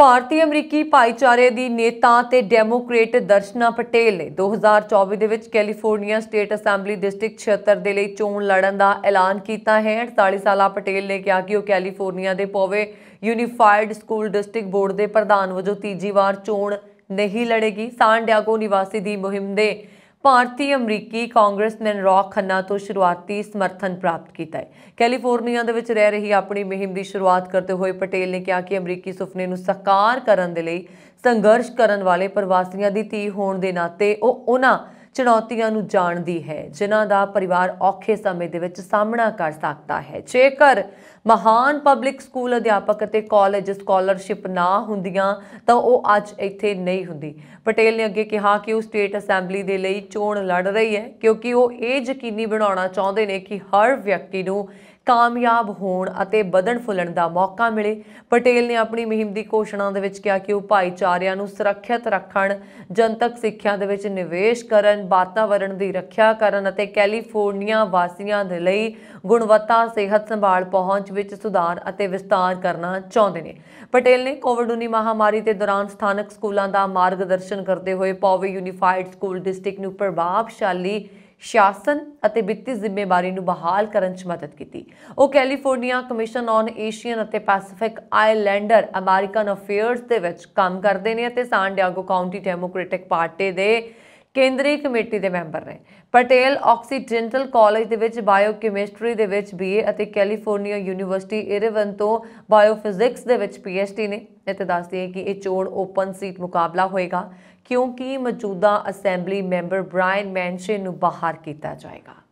ਭਾਰਤੀ ਅਮਰੀਕੀ ਭਾਈਚਾਰੇ ਦੀ ਨੇਤਾ ਤੇ ਡੈਮੋਕ੍ਰੇਟ ਦਰਸ਼ਨਾ ਪਟੇਲ ਨੇ 2024 ਦੇ ਵਿੱਚ ਕੈਲੀਫੋਰਨੀਆ ਸਟੇਟ ਅਸੈਂਬਲੀ ਡਿਸਟ੍ਰਿਕਟ 76 ਦੇ ਲਈ ਚੋਣ ਲੜਨ ਦਾ ਐਲਾਨ ਕੀਤਾ ਹੈ 48 ਸਾਲਾ ਪਟੇਲ ਨੇ ਕਿਹਾ ਕਿ ਉਹ ਕੈਲੀਫੋਰਨੀਆ ਦੇ Poway Unified School District board ਦੇ ਪ੍ਰਧਾਨ ਵਜੋਂ ਤੀਜੀ ਵਾਰ ਚੋਣ ਨਹੀਂ ਲੜੇਗੀ ਸਾਨ ਡਿਆਗੋ ਨਿਵਾਸੀ ਦੀ ਮੁਹਿੰਮ ਦੇ ਭਾਰਤੀ ਅਮਰੀਕੀ ਕਾਂਗਰਸਮੈਨ ਰੌਕ ਖੰਨਾ ਤੋਂ ਸ਼ੁਰੂਆਤੀ ਸਮਰਥਨ ਪ੍ਰਾਪਤ ਕੀਤਾ ਹੈ ਕੈਲੀਫੋਰਨੀਆ ਦੇ ਵਿੱਚ ਰਹਿ ਰਹੀ ਆਪਣੀ ਮਹਿੰਮ ਦੀ ਸ਼ੁਰੂਆਤ ਕਰਦੇ ਹੋਏ ਪਟੇਲ ਨੇ ਕਿਹਾ ਕਿ ਅਮਰੀਕੀ ਸੁਪਨੇ ਨੂੰ ਸਾਕਾਰ ਕਰਨ ਦੇ ਲਈ ਸੰਘਰਸ਼ ਕਰਨ ਵਾਲੇ ਪ੍ਰਵਾਸੀਆਂ ਦੀ ਧੀ ਹੋਣ ਦੇ ਨਾਤੇ ਉਹ ਉਹਨਾਂ ਚੁਣੌਤੀਆਂ ਨੂੰ ਜਾਣਦੀ ਹੈ ਜਿਨ੍ਹਾਂ ਦਾ ਪਰਿਵਾਰ ਔਖੇ ਸਮੇਂ ਦੇ ਵਿੱਚ ਸਾਹਮਣਾ ਕਰ ਸਕਦਾ ਹੈ ਜੇਕਰ ਮਹਾਨ ਪਬਲਿਕ ਸਕੂਲ ਅਧਿਆਪਕ ਅਤੇ ਕਾਲਜ ਸਕਾਲਰਸ਼ਿਪ ਨਾ ਹੁੰਦੀਆਂ ਤਾਂ ਉਹ ਅੱਜ ਇੱਥੇ ਨਹੀਂ ਹੁੰਦੀ ਪਟੇਲ ਨੇ ਅੱਗੇ ਕਿਹਾ ਕਿ ਉਹ ਸਟੇਟ ਅਸੈਂਬਲੀ ਦੇ ਲਈ ਚੋਣ ਲੜ ਰਹੀ ਹੈ ਕਿਉਂਕਿ ਉਹ ਇਹ ਯਕੀਨੀ ਬਣਾਉਣਾ ਚਾਹੁੰਦੇ ਨੇ ਕਿ ਹਰ ਵਿਅਕਤੀ ਨੂੰ ਕਾਮਯਾਬ ਹੋਣ ਅਤੇ ਵਧਣ ਫੁੱਲਣ ਦਾ ਮੌਕਾ ਮਿਲੇ ਪਟੇਲ ਨੇ ਆਪਣੀ ਮੁਹਿੰਮ ਦੀ ਘੋਸ਼ਣਾ ਦੇ ਵਿੱਚ ਕਿਹਾ ਕਿ ਉਹ ਭਾਈਚਾਰਿਆਂ ਨੂੰ ਸੁਰੱਖਿਅਤ ਰੱਖਣ ਜਨਤਕ ਸਿੱਖਿਆ ਦੇ ਵਿੱਚ ਨਿਵੇਸ਼ ਕਰਨ ਵਾਤਾਵਰਣ ਦੀ ਰੱਖਿਆ ਕਰਨ ਅਤੇ ਕੈਲੀਫੋਰਨੀਆ ਵਾਸੀਆਂ ਦੇ ਲਈ ਗੁਣਵੱਤਾ ਸਿਹਤ ਸੰਭਾਲ ਪਹੁੰਚ ਵਿੱਚ ਸੁਧਾਰ ਅਤੇ ਵਿਸਤਾਰ ਕਰਨਾ ਚਾਹੁੰਦੇ ਨੇ ਪਟੇਲ ਨੇ ਕੋਵਿਡ-19 ਮਹਾਮਾਰੀ ਦੇ ਦੌਰਾਨ ਸਥਾਨਕ ਸਕੂਲਾਂ ਦਾ ਮਾਰਗਦਰਸ਼ਨ ਕਰਦੇ ਹੋਏ ਪੌਵੇ ਯੂਨੀਫਾਈਡ ਸਕੂਲ ਡਿਸਟ੍ਰਿਕਟ ਨੂੰ ਪ੍ਰਭਾਵਸ਼ਾਲੀ ਸ਼ਾਸਨ ਅਤੇ ਵਿੱਤੀ ਜ਼ਿੰਮੇਵਾਰੀ ਨੂੰ ਬਹਾਲ ਕਰਨ 'ਚ ਮਦਦ ਕੀਤੀ ਉਹ ਕੈਲੀਫੋਰਨੀਆ ਕਮਿਸ਼ਨ ਔਨ ਏਸ਼ੀਅਨ ਅਤੇ ਪੈਸੀਫਿਕ ਆਈਲੈਂਡਰ ਅਮਰੀਕਨ ਅਫੇਅਰਸ ਦੇ ਵਿੱਚ ਕੰਮ ਕਰਦੇ ਨੇ ਅਤੇ San Diego county Democratic party ਦੇ ਕੇਂਦਰੀ ਕਮੇਟੀ ਦੇ ਮੈਂਬਰ ਨੇ ਪਟੇਲ ਆਕਸੀਡੈਂਟਲ ਕਾਲਜ ਦੇ ਵਿੱਚ ਬਾਇਓਕੈਮਿਸਟਰੀ ਦੇ ਵਿੱਚ ਬੀਏ ਅਤੇ ਕੈਲੀਫੋਰਨੀਆ ਯੂਨੀਵਰਸਿਟੀ ਇਰੇਵਨ ਤੋਂ ਬਾਇਓਫਿਜ਼ਿਕਸ ਦੇ ਵਿੱਚ ਪੀਐਚਡੀ ਨੇ ਇੱਥੇ ਦੱਸਦੀ ਹੈ ਕਿ ਇਹ ਚੋਣ ਓਪਨ ਸੀਟ ਮੁਕਾਬਲਾ ਹੋਏਗਾ ਕਿਉਂਕਿ ਮੌਜੂਦਾ ਅਸੈਂਬਲੀ ਮੈਂਬਰ ਬ੍ਰਾਇਨ ਮੈਂਸ਼ਨ ਨੂੰ ਬਾਹਰ ਕੀਤਾ ਜਾਏਗਾ